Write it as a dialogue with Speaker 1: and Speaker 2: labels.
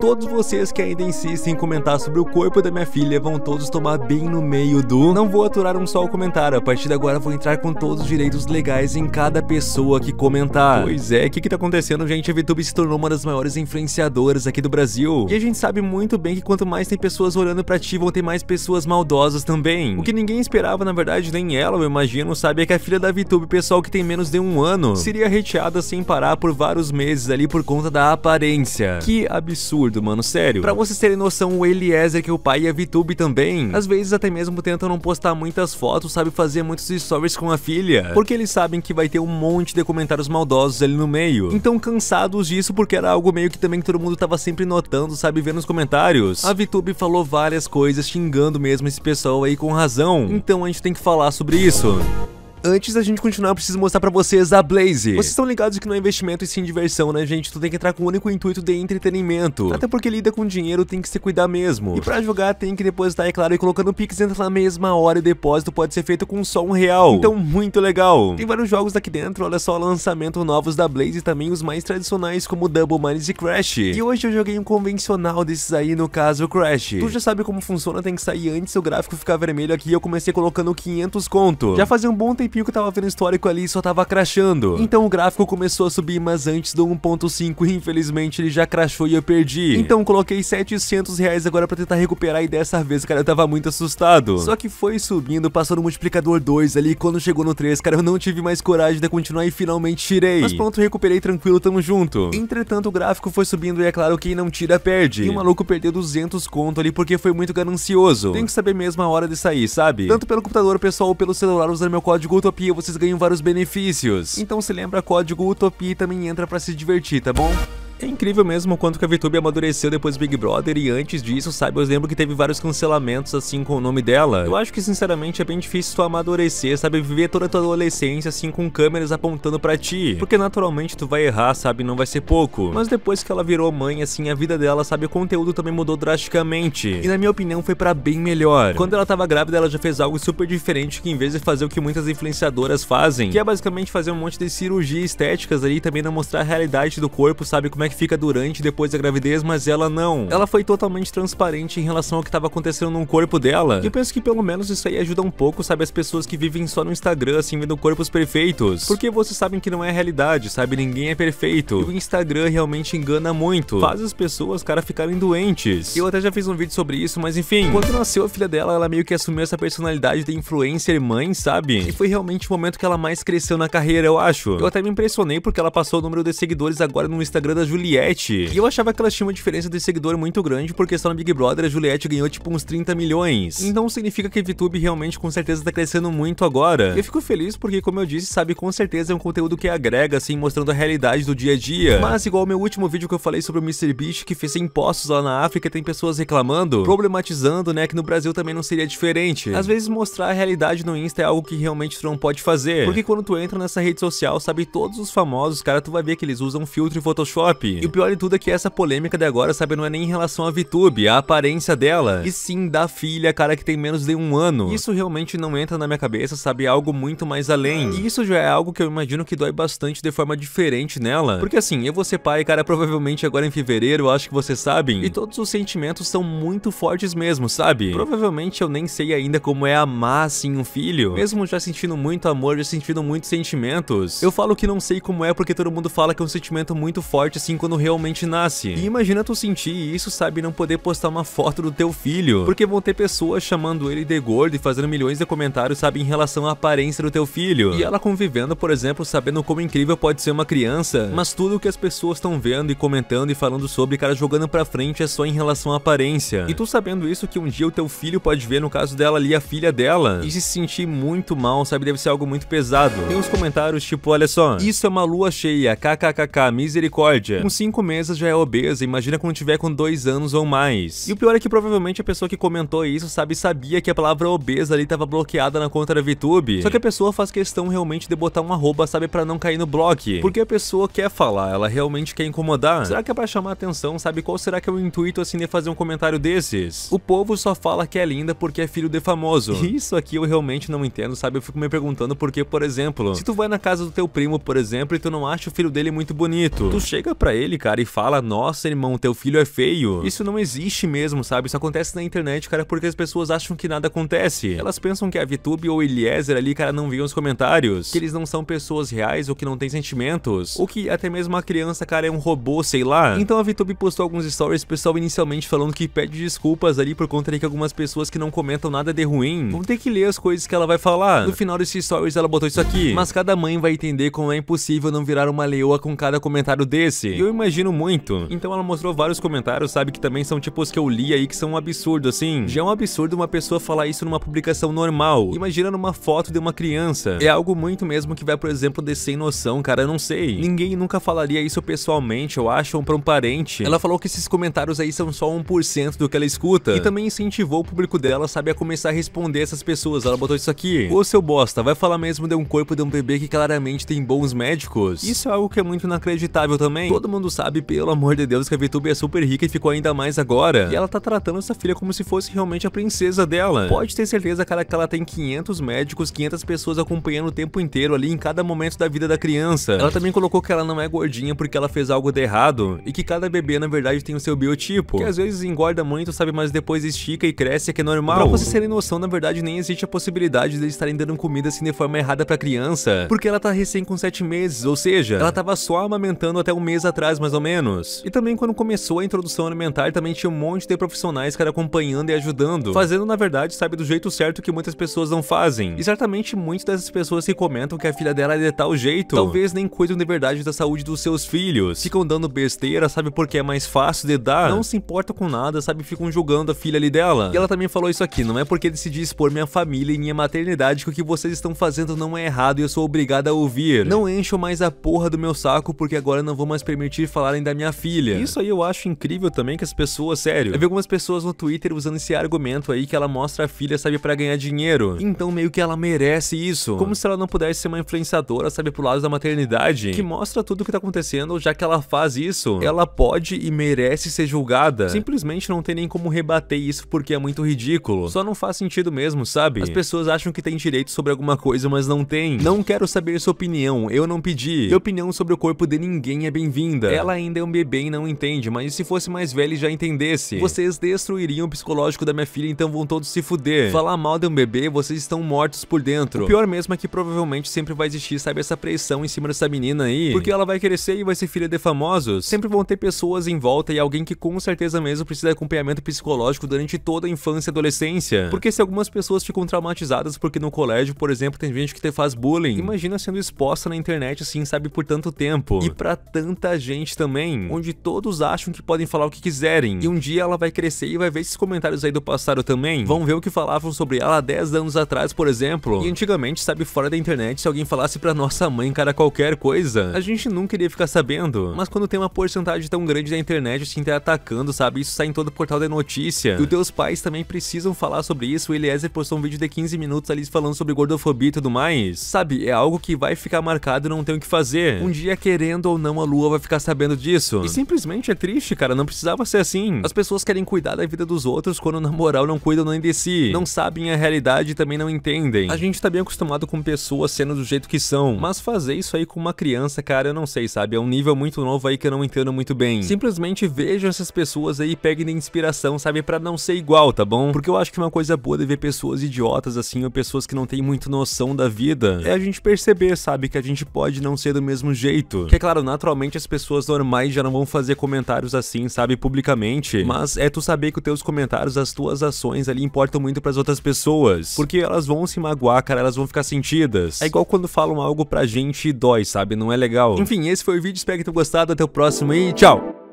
Speaker 1: Todos vocês que ainda insistem em comentar sobre o corpo da minha filha vão todos tomar bem no meio do. Não vou aturar um só comentário, a partir de agora vou entrar com todos os direitos legais em cada pessoa que comentar. Pois é, o que, que tá acontecendo, gente? A VTube se tornou uma das maiores influenciadoras aqui do Brasil. E a gente sabe muito bem que quanto mais tem pessoas olhando pra ti, vão ter mais pessoas maldosas também. O que ninguém esperava, na verdade, nem ela, eu imagino, sabe, é que a filha da VTube, pessoal que tem menos de um ano, seria reteada sem parar por vários meses ali por conta da aparência. Que absurdo absurdo, mano, sério. Pra vocês terem noção, o Eliezer, que é o pai, e a VTube também. Às vezes até mesmo tentam não postar muitas fotos, sabe, fazer muitos stories com a filha. Porque eles sabem que vai ter um monte de comentários maldosos ali no meio. Então cansados disso, porque era algo meio que também todo mundo tava sempre notando, sabe, vendo nos comentários. A VTube falou várias coisas xingando mesmo esse pessoal aí com razão. Então a gente tem que falar sobre isso. Antes da gente continuar, eu preciso mostrar pra vocês a Blaze. Vocês estão ligados que não é investimento e sim diversão, né, gente? Tu tem que entrar com o único intuito de entretenimento. Até porque lida com dinheiro, tem que se cuidar mesmo. E pra jogar, tem que depositar, é claro, e colocando Pix entra na mesma hora e o depósito pode ser feito com só um real. Então, muito legal. Tem vários jogos aqui dentro, olha só, lançamento novos da Blaze e também os mais tradicionais, como Double Minds e Crash. E hoje eu joguei um convencional desses aí, no caso, Crash. Tu já sabe como funciona, tem que sair antes o gráfico ficar vermelho aqui eu comecei colocando 500 conto. Já fazia um bom tempo tempinho que eu tava vendo o histórico ali só tava crashando. Então o gráfico começou a subir, mas antes do 1.5, infelizmente, ele já crashou e eu perdi. Então coloquei 700 reais agora pra tentar recuperar e dessa vez, cara, eu tava muito assustado. Só que foi subindo, passou no multiplicador 2 ali, quando chegou no 3, cara, eu não tive mais coragem de continuar e finalmente tirei. Mas pronto, recuperei tranquilo, tamo junto. Entretanto, o gráfico foi subindo e é claro, quem não tira, perde. E o maluco perdeu 200 conto ali porque foi muito ganancioso. Tem que saber mesmo a hora de sair, sabe? Tanto pelo computador pessoal ou pelo celular usando meu código Utopia vocês ganham vários benefícios. Então se lembra, código Utopia também entra para se divertir, tá bom? É incrível mesmo o quanto que a VTube amadureceu depois do Big Brother e antes disso, sabe, eu lembro que teve vários cancelamentos assim com o nome dela. Eu acho que sinceramente é bem difícil tu amadurecer, sabe, viver toda a tua adolescência assim com câmeras apontando para ti, porque naturalmente tu vai errar, sabe, não vai ser pouco. Mas depois que ela virou mãe, assim, a vida dela, sabe, o conteúdo também mudou drasticamente. E na minha opinião foi para bem melhor. Quando ela tava grávida, ela já fez algo super diferente que em vez de fazer o que muitas influenciadoras fazem, que é basicamente fazer um monte de cirurgia estéticas ali e também não mostrar a realidade do corpo, sabe, como é é que fica durante e depois da gravidez, mas ela não. Ela foi totalmente transparente em relação ao que estava acontecendo no corpo dela. E eu penso que pelo menos isso aí ajuda um pouco, sabe, as pessoas que vivem só no Instagram, assim, vendo corpos perfeitos. Porque vocês sabem que não é a realidade, sabe? Ninguém é perfeito. E o Instagram realmente engana muito. Faz as pessoas, cara, ficarem doentes. Eu até já fiz um vídeo sobre isso, mas enfim. Quando nasceu a filha dela, ela meio que assumiu essa personalidade de influencer mãe, sabe? E foi realmente o momento que ela mais cresceu na carreira, eu acho. Eu até me impressionei porque ela passou o número de seguidores agora no Instagram da Julia Juliette. E eu achava que elas tinham uma diferença de seguidor muito grande, porque só no Big Brother a Juliette ganhou tipo uns 30 milhões. Então significa que a VTube realmente com certeza tá crescendo muito agora. Eu fico feliz porque, como eu disse, sabe, com certeza é um conteúdo que agrega, assim, mostrando a realidade do dia a dia. Mas, igual o meu último vídeo que eu falei sobre o Mr. Beast que fez impostos lá na África, tem pessoas reclamando, problematizando, né, que no Brasil também não seria diferente. Às vezes mostrar a realidade no Insta é algo que realmente tu não pode fazer. Porque quando tu entra nessa rede social, sabe, todos os famosos, cara, tu vai ver que eles usam filtro e Photoshop. VTube. E o pior de tudo é que essa polêmica de agora, sabe, não é nem em relação à VTube, é a aparência dela, e sim da filha, cara, que tem menos de um ano. Isso realmente não entra na minha cabeça, sabe, é algo muito mais além. E isso já é algo que eu imagino que dói bastante de forma diferente nela. Porque assim, eu vou ser pai, cara, provavelmente agora em fevereiro, acho que vocês sabem, e todos os sentimentos são muito fortes mesmo, sabe? Provavelmente eu nem sei ainda como é amar, assim, um filho. Mesmo já sentindo muito amor, já sentindo muitos sentimentos, eu falo que não sei como é porque todo mundo fala que é um sentimento muito forte, assim, quando realmente nasce. E imagina tu sentir isso, sabe, não poder postar uma foto do teu filho, porque vão ter pessoas chamando ele de gordo e fazendo milhões de comentários, sabe, em relação à aparência do teu filho. E ela convivendo, por exemplo, sabendo como incrível pode ser uma criança, mas tudo que as pessoas estão vendo e comentando e falando sobre, cara, jogando pra frente é só em relação à aparência. E tu sabendo isso que um dia o teu filho pode ver, no caso dela ali, a filha dela, e se sentir muito mal, sabe, deve ser algo muito pesado. Tem uns comentários tipo, olha só, isso é uma lua cheia, kkkk, misericórdia com 5 meses já é obesa, imagina quando tiver com 2 anos ou mais. E o pior é que provavelmente a pessoa que comentou isso sabe sabia que a palavra obesa ali estava bloqueada na conta da VTube. Só que a pessoa faz questão realmente de botar um arroba, sabe, pra não cair no bloco. Porque a pessoa quer falar, ela realmente quer incomodar. Será que é pra chamar atenção, sabe? Qual será que é o intuito assim de fazer um comentário desses? O povo só fala que é linda porque é filho de famoso. Isso aqui eu realmente não entendo, sabe? Eu fico me perguntando por que, por exemplo, se tu vai na casa do teu primo, por exemplo, e tu não acha o filho dele muito bonito, tu chega pra ele ele, cara, e fala: Nossa, irmão, teu filho é feio. Isso não existe mesmo, sabe? Isso acontece na internet, cara, porque as pessoas acham que nada acontece. Elas pensam que a VTube ou Eliezer ali, cara, não viam os comentários. Que eles não são pessoas reais ou que não têm sentimentos. Ou que até mesmo a criança, cara, é um robô, sei lá. Então a VTube postou alguns stories, pessoal, inicialmente falando que pede desculpas ali por conta de que algumas pessoas que não comentam nada de ruim vão ter que ler as coisas que ela vai falar. No final desses stories, ela botou isso aqui. Mas cada mãe vai entender como é impossível não virar uma leoa com cada comentário desse e eu imagino muito. Então ela mostrou vários comentários, sabe, que também são tipos que eu li aí que são um absurdo, assim. Já é um absurdo uma pessoa falar isso numa publicação normal. Imagina numa foto de uma criança. É algo muito mesmo que vai, por exemplo, de sem noção, cara, eu não sei. Ninguém nunca falaria isso pessoalmente, eu acho, ou pra um parente. Ela falou que esses comentários aí são só 1% do que ela escuta. E também incentivou o público dela, sabe, a começar a responder essas pessoas. Ela botou isso aqui. Ô seu bosta, vai falar mesmo de um corpo de um bebê que claramente tem bons médicos? Isso é algo que é muito inacreditável também. Todo todo mundo sabe, pelo amor de Deus, que a VTube é super rica e ficou ainda mais agora. E ela tá tratando essa filha como se fosse realmente a princesa dela. Pode ter certeza, cara, que ela tem 500 médicos, 500 pessoas acompanhando o tempo inteiro ali em cada momento da vida da criança. Ela também colocou que ela não é gordinha porque ela fez algo de errado e que cada bebê, na verdade, tem o seu biotipo, que às vezes engorda muito, sabe, mas depois estica e cresce, que é normal. Pra vocês terem noção, na verdade, nem existe a possibilidade de eles estarem dando comida assim de forma errada pra criança, porque ela tá recém com 7 meses, ou seja, ela tava só amamentando até um mês atrás atrás, mais ou menos. E também quando começou a introdução alimentar, também tinha um monte de profissionais, era acompanhando e ajudando. Fazendo, na verdade, sabe, do jeito certo que muitas pessoas não fazem. E certamente muitas dessas pessoas que comentam que a filha dela é de tal jeito, talvez nem cuidam de verdade da saúde dos seus filhos. Ficam dando besteira, sabe, porque é mais fácil de dar. Não se importa com nada, sabe, ficam julgando a filha ali dela. E ela também falou isso aqui, não é porque decidi expor minha família e minha maternidade que o que vocês estão fazendo não é errado e eu sou obrigada a ouvir. Não encho mais a porra do meu saco porque agora não vou mais permitir permitir falarem da minha filha. Isso aí eu acho incrível também que as pessoas, sério. Eu vi algumas pessoas no Twitter usando esse argumento aí que ela mostra a filha, sabe, para ganhar dinheiro. Então meio que ela merece isso. Como se ela não pudesse ser uma influenciadora, sabe, pro lado da maternidade, que mostra tudo o que tá acontecendo, já que ela faz isso. Ela pode e merece ser julgada. Simplesmente não tem nem como rebater isso porque é muito ridículo. Só não faz sentido mesmo, sabe? As pessoas acham que tem direito sobre alguma coisa, mas não tem. Não quero saber sua opinião, eu não pedi. E opinião sobre o corpo de ninguém é bem-vinda ainda. Ela ainda é um bebê e não entende, mas se fosse mais velha e já entendesse? Vocês destruiriam o psicológico da minha filha, então vão todos se fuder. Falar mal de um bebê, vocês estão mortos por dentro. O pior mesmo é que provavelmente sempre vai existir, sabe, essa pressão em cima dessa menina aí. Porque ela vai crescer e vai ser filha de famosos. Sempre vão ter pessoas em volta e alguém que com certeza mesmo precisa de acompanhamento psicológico durante toda a infância e adolescência. Porque se algumas pessoas ficam traumatizadas porque no colégio, por exemplo, tem gente que te faz bullying, imagina sendo exposta na internet assim, sabe, por tanto tempo. E pra tanta gente gente também, onde todos acham que podem falar o que quiserem. E um dia ela vai crescer e vai ver esses comentários aí do passado também. Vão ver o que falavam sobre ela 10 anos atrás, por exemplo. E antigamente, sabe, fora da internet, se alguém falasse pra nossa mãe, cara, qualquer coisa, a gente nunca iria ficar sabendo. Mas quando tem uma porcentagem tão grande da internet assim, tá atacando, sabe, isso sai em todo portal de notícia. E os teus pais também precisam falar sobre isso. O Eliezer postou um vídeo de 15 minutos ali falando sobre gordofobia e tudo mais. Sabe, é algo que vai ficar marcado e não tem o que fazer. Um dia, querendo ou não, a lua vai ficar ficar sabendo disso. E simplesmente é triste, cara, não precisava ser assim. As pessoas querem cuidar da vida dos outros quando na moral não cuidam nem de si, não sabem a realidade e também não entendem. A gente tá bem acostumado com pessoas sendo do jeito que são, mas fazer isso aí com uma criança, cara, eu não sei, sabe? É um nível muito novo aí que eu não entendo muito bem. Simplesmente vejam essas pessoas aí e peguem inspiração, sabe? Pra não ser igual, tá bom? Porque eu acho que uma coisa boa de ver pessoas idiotas assim, ou pessoas que não têm muito noção da vida, é a gente perceber, sabe? Que a gente pode não ser do mesmo jeito. Que é claro, naturalmente as pessoas pessoas normais já não vão fazer comentários assim, sabe, publicamente. Mas é tu saber que os teus comentários, as tuas ações ali importam muito para as outras pessoas. Porque elas vão se magoar, cara, elas vão ficar sentidas. É igual quando falam algo pra gente e dói, sabe? Não é legal. Enfim, esse foi o vídeo, espero que tenham gostado. Até o próximo e tchau!